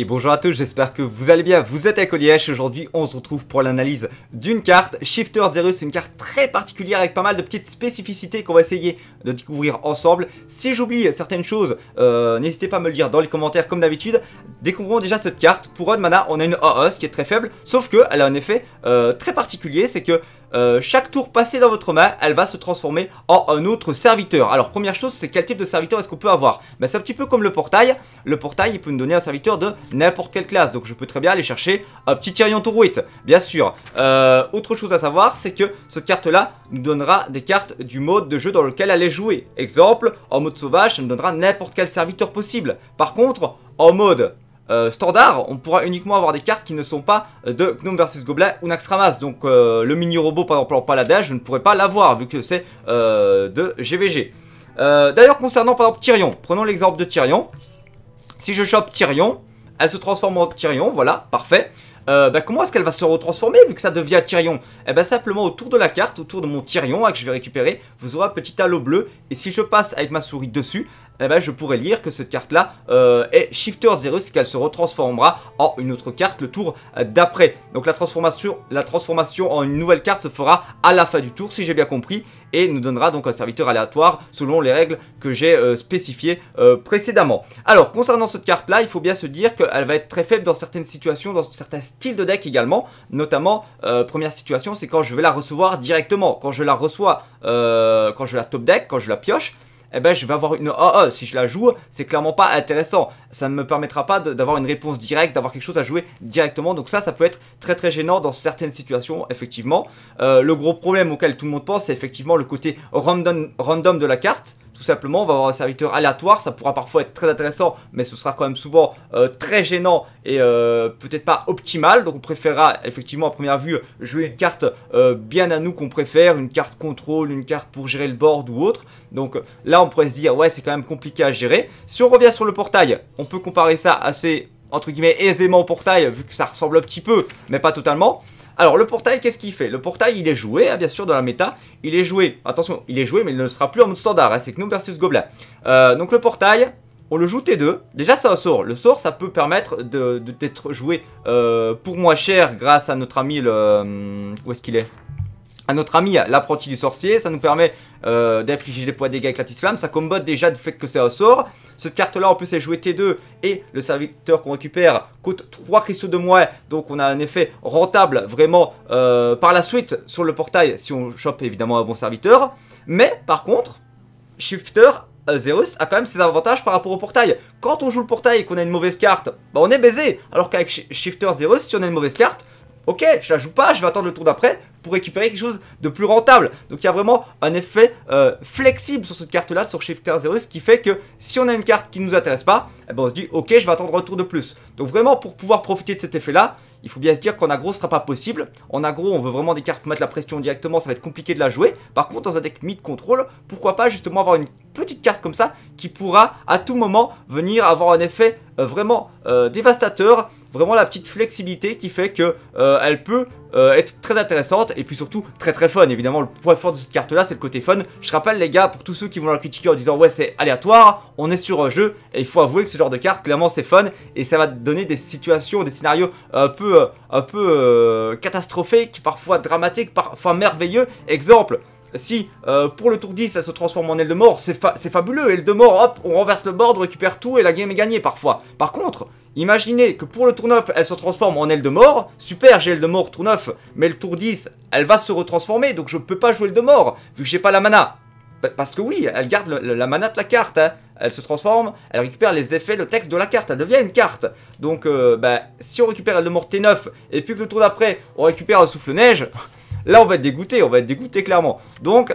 et bonjour à tous, j'espère que vous allez bien, vous êtes à Oliesh. aujourd'hui on se retrouve pour l'analyse d'une carte, Shifter c'est une carte très particulière avec pas mal de petites spécificités qu'on va essayer de découvrir ensemble. Si j'oublie certaines choses, euh, n'hésitez pas à me le dire dans les commentaires comme d'habitude. Découvrons déjà cette carte, pour Odmana, Mana on a une AOS qui est très faible, sauf qu'elle a un effet euh, très particulier, c'est que euh, chaque tour passé dans votre main, elle va se transformer en un autre serviteur. Alors première chose, c'est quel type de serviteur est-ce qu'on peut avoir ben, C'est un petit peu comme le portail. Le portail, il peut nous donner un serviteur de n'importe quelle classe. Donc je peux très bien aller chercher un petit Tyrion 8. bien sûr. Euh, autre chose à savoir, c'est que cette carte-là nous donnera des cartes du mode de jeu dans lequel elle est jouée. Exemple, en mode sauvage, ça nous donnera n'importe quel serviteur possible. Par contre, en mode euh, standard, on pourra uniquement avoir des cartes qui ne sont pas euh, de Gnome versus Goblet ou Naxxramas. Donc euh, le mini-robot, par exemple, en paladin, je ne pourrais pas l'avoir, vu que c'est de GVG. D'ailleurs, concernant, par exemple, Tyrion. Prenons l'exemple de Tyrion. Si je chope Tyrion, elle se transforme en Tyrion, voilà, parfait. Bah, comment est-ce qu'elle va se retransformer vu que ça devient Tyrion Eh bien bah, simplement autour de la carte, autour de mon Tyrion que je vais récupérer, vous aurez un petit halo bleu et si je passe avec ma souris dessus, eh ben, je pourrais lire que cette carte-là euh, est Shifter Zerus, qu'elle se retransformera en une autre carte le tour euh, d'après. Donc la transformation, la transformation en une nouvelle carte se fera à la fin du tour, si j'ai bien compris, et nous donnera donc un serviteur aléatoire selon les règles que j'ai euh, spécifiées précédemment. Alors, concernant cette carte-là, il faut bien se dire qu'elle va être très faible dans certaines situations, dans certains styles de deck également, notamment, première situation, c'est quand je vais la recevoir directement, quand je la reçois, quand je la top deck, quand je la pioche, eh ben, je vais avoir une ah Si je la joue, c'est clairement pas intéressant. Ça ne me permettra pas d'avoir une réponse directe, d'avoir quelque chose à jouer directement. Donc ça, ça peut être très très gênant dans certaines situations, effectivement. Euh, le gros problème auquel tout le monde pense, c'est effectivement le côté random, random de la carte. Tout simplement, on va avoir un serviteur aléatoire. Ça pourra parfois être très intéressant, mais ce sera quand même souvent euh, très gênant et euh, peut-être pas optimal. Donc on préférera effectivement à première vue jouer une carte euh, bien à nous qu'on préfère, une carte contrôle, une carte pour gérer le board ou autre. Donc là, on pourrait se dire, ouais, c'est quand même compliqué à gérer. Si on revient sur le portail, on peut comparer ça assez entre guillemets aisément au portail vu que ça ressemble un petit peu mais pas totalement alors le portail, qu'est-ce qu'il fait Le portail, il est joué, hein, bien sûr, dans la méta. Il est joué, attention, il est joué, mais il ne sera plus en mode standard. Hein, c'est que nous versus Goblin. Euh, donc le portail, on le joue T2. Déjà, c'est un sort. Le sort, ça peut permettre d'être de, joué euh, pour moins cher grâce à notre ami le... Euh, où est-ce qu'il est, à notre ami l'apprenti du sorcier. Ça nous permet euh, d'infliger des poids de dégâts avec la Ça combat déjà du fait que c'est un sort. Cette carte-là, en plus, est jouée T2 et le serviteur qu'on récupère coûte 3 cristaux de moins. Donc on a un effet rentable vraiment euh, par la suite sur le portail si on chope évidemment un bon serviteur. Mais par contre, Shifter Zerus a quand même ses avantages par rapport au portail. Quand on joue le portail et qu'on a une mauvaise carte, bah on est baisé. Alors qu'avec Shifter Zerus si on a une mauvaise carte, ok, je la joue pas, je vais attendre le tour d'après récupérer quelque chose de plus rentable. Donc il y a vraiment un effet euh, flexible sur cette carte là, sur Shifter Zero, ce qui fait que si on a une carte qui ne nous intéresse pas, eh ben on se dit ok je vais attendre un tour de plus. Donc vraiment pour pouvoir profiter de cet effet là, il faut bien se dire qu'en aggro ce sera pas possible. En aggro on veut vraiment des cartes mettre la pression directement, ça va être compliqué de la jouer. Par contre dans un deck mid control, pourquoi pas justement avoir une petite carte comme ça qui pourra à tout moment venir avoir un effet euh, vraiment euh, dévastateur, vraiment la petite flexibilité qui fait que euh, elle peut être très intéressante et puis surtout très très fun. Évidemment, le point fort de cette carte là, c'est le côté fun. Je rappelle les gars, pour tous ceux qui vont la critiquer en disant ouais c'est aléatoire, on est sur un jeu et il faut avouer que ce genre de carte, clairement c'est fun et ça va donner des situations, des scénarios un peu, un peu catastrophiques, parfois dramatiques, parfois merveilleux. Exemple. Si, euh, pour le tour 10, elle se transforme en aile de mort, c'est fabuleux, aile de mort, hop, on renverse le board, récupère tout et la game est gagnée parfois. Par contre, imaginez que pour le tour 9, elle se transforme en aile de mort, super, j'ai aile de mort tour 9, mais le tour 10, elle va se retransformer, donc je peux pas jouer aile de mort, vu que j'ai pas la mana. Parce que oui, elle garde la mana de la carte, hein. elle se transforme, elle récupère les effets, le texte de la carte, elle devient une carte. Donc, euh, ben, si on récupère elle de mort T9, et puis que le tour d'après, on récupère le souffle-neige... Là, on va être dégoûté, on va être dégoûté clairement. Donc,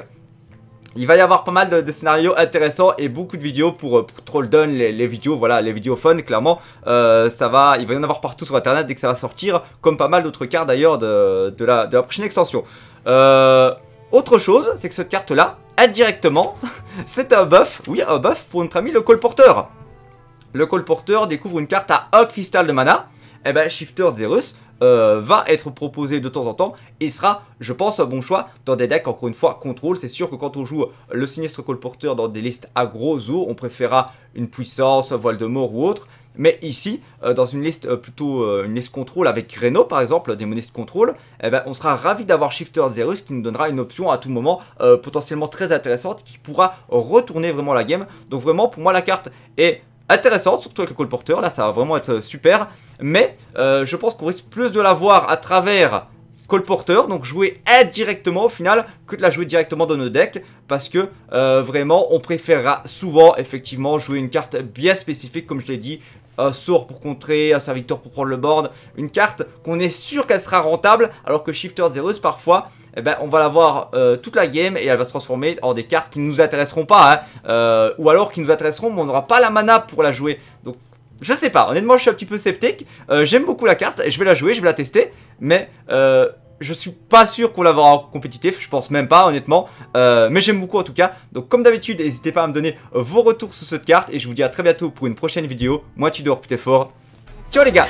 il va y avoir pas mal de, scénarios intéressants et beaucoup de vidéos pour, euh, pour down les, vidéos, voilà, les vidéos fun, clairement. Euh, ça va, il va y en avoir partout sur internet dès que ça va sortir, comme pas mal d'autres cartes d'ailleurs de, la, prochaine extension. Euh, autre chose, c'est que cette carte-là, indirectement, c'est un buff, oui, un buff pour notre ami le colporteur. Le colporteur découvre une carte à un cristal de mana. Et eh ben, Shifter Zerus euh, va être proposé de temps en temps et sera, je pense, un bon choix dans des decks, encore une fois, contrôle. C'est sûr que quand on joue le sinistre colporteur dans des listes aggro, zoo, on préférera une puissance, voile de mort ou autre. Mais ici, euh, dans une liste euh, plutôt une liste contrôle avec Reno par exemple, des monistes contrôle, eh ben, on sera ravi d'avoir Shifter Zerus qui nous donnera une option à tout moment potentiellement très intéressante qui pourra retourner vraiment la game. Donc vraiment pour moi la carte est intéressante, surtout avec le colporteur. Là, ça va vraiment être euh, super. Mais euh, je pense qu'on risque plus de la voir à travers colporteur, donc jouer indirectement au final que de la jouer directement dans nos decks parce que euh, vraiment on préférera souvent effectivement jouer une carte bien spécifique comme je l'ai dit, un sort pour contrer, un serviteur pour prendre le board, une carte qu'on est sûr qu'elle sera rentable, alors que Shifter Zeroes parfois, eh ben, on va la voir euh, toute la game et elle va se transformer en des cartes qui ne nous intéresseront pas, hein, euh, ou alors qui nous intéresseront mais on n'aura pas la mana pour la jouer. Donc je sais pas, honnêtement je suis un petit peu sceptique, euh, j'aime beaucoup la carte, et je vais la jouer, je vais la tester, mais je suis pas sûr qu'on l'aura en compétitif, je pense même pas honnêtement, euh, mais j'aime beaucoup en tout cas. Donc comme d'habitude, n'hésitez pas à me donner vos retours sur cette carte et je vous dis à très bientôt pour une prochaine vidéo. Moi tu dois reputer fort. Ciao les gars